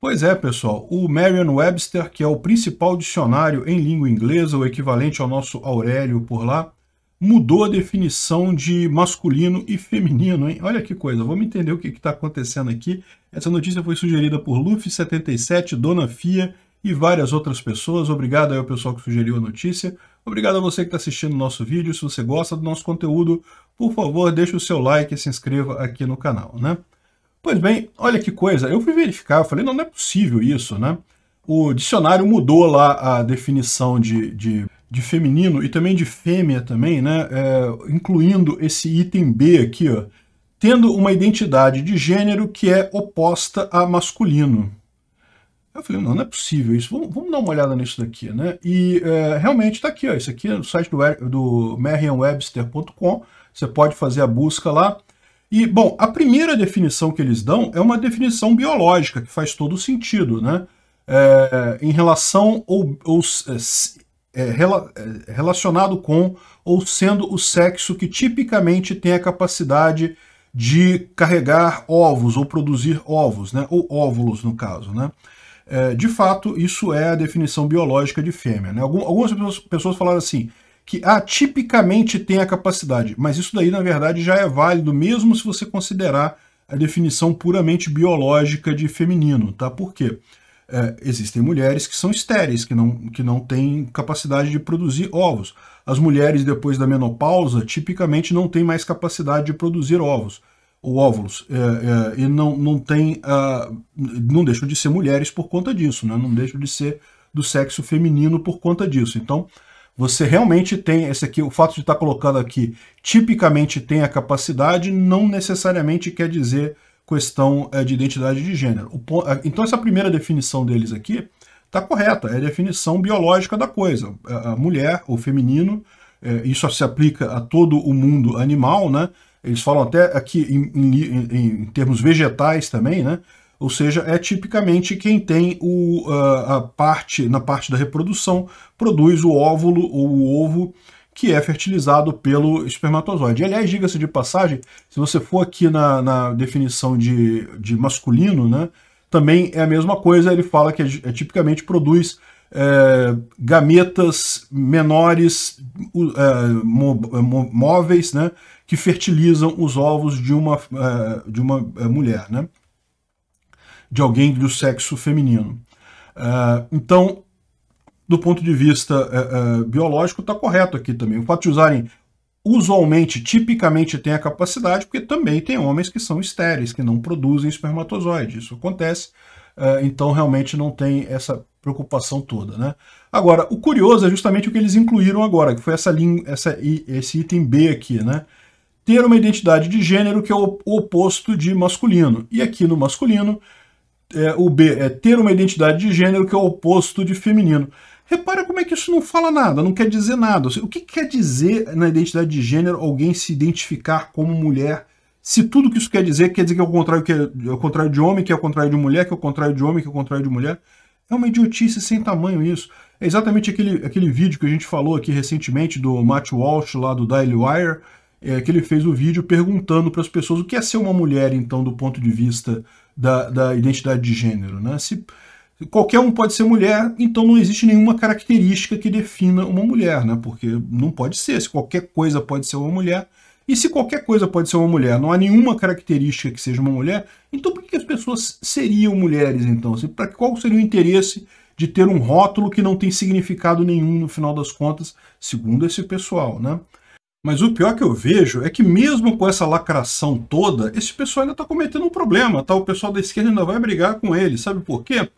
Pois é, pessoal, o Merriam-Webster, que é o principal dicionário em língua inglesa, o equivalente ao nosso Aurélio por lá, mudou a definição de masculino e feminino, hein? Olha que coisa, vamos entender o que está acontecendo aqui. Essa notícia foi sugerida por Luffy77, Dona Fia e várias outras pessoas. Obrigado aí ao pessoal que sugeriu a notícia. Obrigado a você que está assistindo o nosso vídeo. Se você gosta do nosso conteúdo, por favor, deixe o seu like e se inscreva aqui no canal, né? Pois bem, olha que coisa, eu fui verificar, eu falei, não, não é possível isso, né? O dicionário mudou lá a definição de, de, de feminino e também de fêmea também, né? É, incluindo esse item B aqui, ó, tendo uma identidade de gênero que é oposta a masculino. Eu falei, não, não é possível isso, vamos, vamos dar uma olhada nisso daqui, né? E é, realmente está aqui, ó, isso aqui é no site do, do merriam-webster.com, você pode fazer a busca lá, e, bom, a primeira definição que eles dão é uma definição biológica, que faz todo sentido, né? É, em relação ou, ou é, é, é, relacionado com ou sendo o sexo que tipicamente tem a capacidade de carregar ovos ou produzir ovos, né? Ou óvulos, no caso, né? É, de fato, isso é a definição biológica de fêmea. Né? Algum, algumas pessoas falaram assim, que atipicamente tem a capacidade. Mas isso daí, na verdade, já é válido, mesmo se você considerar a definição puramente biológica de feminino, tá? Por quê? É, existem mulheres que são estéreis, que não, que não têm capacidade de produzir ovos. As mulheres, depois da menopausa, tipicamente não têm mais capacidade de produzir ovos ou óvulos é, é, e não, não tem uh, ah, não deixam de ser mulheres por conta disso né? não deixam de ser do sexo feminino por conta disso então você realmente tem esse aqui, o fato de estar tá colocando aqui tipicamente tem a capacidade, não necessariamente quer dizer questão é, de identidade de gênero. O, eh, então essa primeira definição deles aqui está correta, é a definição biológica da coisa. A, a mulher, o feminino, é, isso se aplica a todo o mundo animal, né? Eles falam até aqui em, em, em termos vegetais também, né? ou seja, é tipicamente quem tem o, ah, a, parte, na parte da reprodução, produz o óvulo ou o ovo que é fertilizado pelo espermatozoide. aliás, diga-se de passagem, se você for aqui na, na definição de, de masculino, né, também é a mesma coisa, ele fala que é, é tipicamente produz é, gametas menores é, móveis né, que fertilizam os ovos de uma, é, de uma é, mulher. Né? de alguém do sexo feminino. Uh, então, do ponto de vista uh, biológico, está correto aqui também. O fato de usarem usualmente, tipicamente, tem a capacidade, porque também tem homens que são estéreis, que não produzem espermatozoide. Isso acontece, então realmente não tem essa preocupação toda. Né? Agora, o curioso é justamente o que eles incluíram agora, que foi essa, linha, essa esse item B aqui, né? Ter uma identidade de gênero que é o oposto de masculino. E aqui no masculino, é, o B é ter uma identidade de gênero que é o oposto de feminino. Repara como é que isso não fala nada, não quer dizer nada. O que quer dizer na identidade de gênero alguém se identificar como mulher? Se tudo que isso quer dizer, quer dizer que é o contrário, que é, é o contrário de homem, que é o contrário de mulher, que é o contrário de homem, que é o contrário de mulher. É uma idiotice sem tamanho isso. É exatamente aquele, aquele vídeo que a gente falou aqui recentemente do Matt Walsh lá do Daily Wire, é, que ele fez o vídeo perguntando para as pessoas o que é ser uma mulher, então, do ponto de vista da, da identidade de gênero. Né? Se qualquer um pode ser mulher, então não existe nenhuma característica que defina uma mulher, né? porque não pode ser. Se qualquer coisa pode ser uma mulher, e se qualquer coisa pode ser uma mulher, não há nenhuma característica que seja uma mulher, então por que as pessoas seriam mulheres então? Para qual seria o interesse de ter um rótulo que não tem significado nenhum no final das contas, segundo esse pessoal, né? Mas o pior que eu vejo é que mesmo com essa lacração toda, esse pessoal ainda está cometendo um problema, tá? O pessoal da esquerda ainda vai brigar com ele, sabe por quê?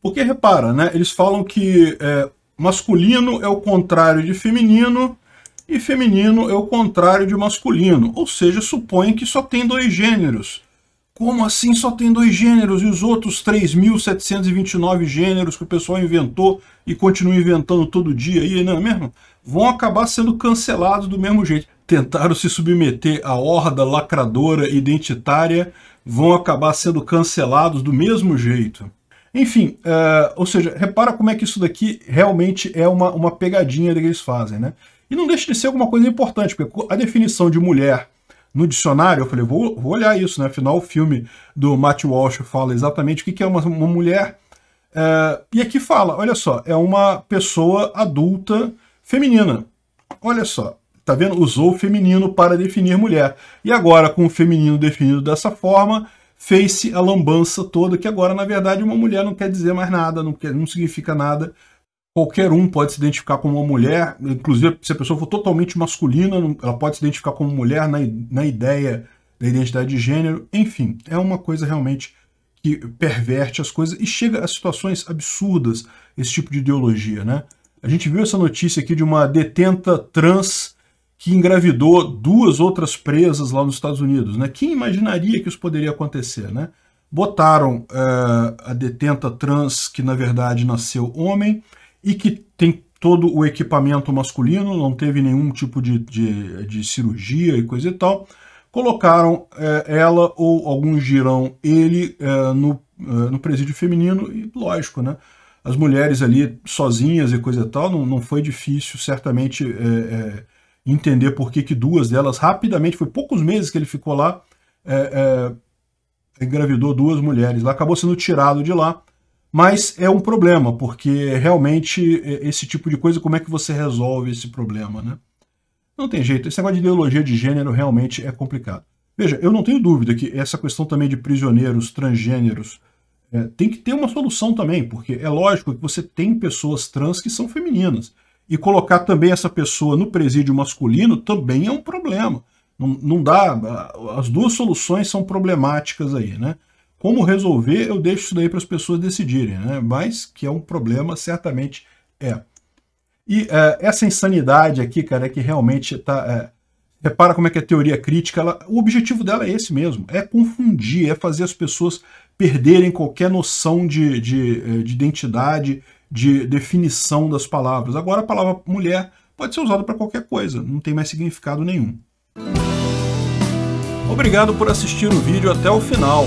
Porque, repara, né? Eles falam que é, masculino é o contrário de feminino e feminino é o contrário de masculino, ou seja, supõe que só tem dois gêneros. Como assim só tem dois gêneros e os outros 3.729 gêneros que o pessoal inventou e continua inventando todo dia aí, não é mesmo? Vão acabar sendo cancelados do mesmo jeito. Tentaram se submeter à horda lacradora identitária, vão acabar sendo cancelados do mesmo jeito. Enfim, uh, ou seja, repara como é que isso daqui realmente é uma, uma pegadinha que eles fazem, né? E não deixa de ser alguma coisa importante, porque a definição de mulher no dicionário, eu falei, vou, vou olhar isso, né? Afinal, o filme do Matt Walsh fala exatamente o que, é uma, uma mulher. É, e aqui fala, olha só, é uma pessoa adulta feminina. Olha só, tá vendo? Usou o feminino para definir mulher. E agora, com o feminino definido dessa forma, fez-se a lambança toda, que agora, na verdade, uma mulher não quer dizer mais nada, não, quer, não significa nada qualquer um pode se identificar como uma mulher, inclusive se a pessoa for totalmente masculina, ela pode se identificar como mulher na, na ideia da identidade de gênero, enfim, é uma coisa realmente que perverte as coisas e chega a situações absurdas esse tipo de ideologia, né? A gente viu essa notícia aqui de uma detenta trans que engravidou duas outras presas lá nos Estados Unidos, né? Quem imaginaria que isso poderia acontecer, né? Botaram uh, a detenta trans, que na verdade nasceu homem, e que tem todo o equipamento masculino, não teve nenhum tipo de, de, de cirurgia e coisa e tal, colocaram é, ela ou alguns girão ele é, no, é, no presídio feminino e lógico, né? As mulheres ali sozinhas e coisa e tal, não, não foi difícil certamente entender por que, que duas delas rapidamente, foi poucos meses que ele ficou lá, engravidou duas mulheres. Lá acabou sendo tirado de lá mas é um problema, porque realmente é, esse tipo de coisa, como é que você resolve esse problema, né? Não tem jeito, esse negócio de ideologia de gênero realmente é complicado. Veja, eu não tenho dúvida que essa questão também de prisioneiros, transgêneros, é, tem que ter uma solução também, porque é lógico que você tem pessoas trans que são femininas. E colocar também essa pessoa no presídio masculino também é um problema. Não, não dá, as duas soluções são problemáticas aí, né? Como resolver, eu deixo isso daí para as pessoas decidirem, né? mas que é um problema, certamente é. E é, essa insanidade aqui, cara, é que realmente está... É, repara como é que é a teoria crítica, ela, o objetivo dela é esse mesmo, é confundir, é fazer as pessoas perderem qualquer noção de, de, é, de identidade, de definição das palavras. Agora a palavra mulher pode ser usada para qualquer coisa, não tem mais significado nenhum. Obrigado por assistir o vídeo até o final.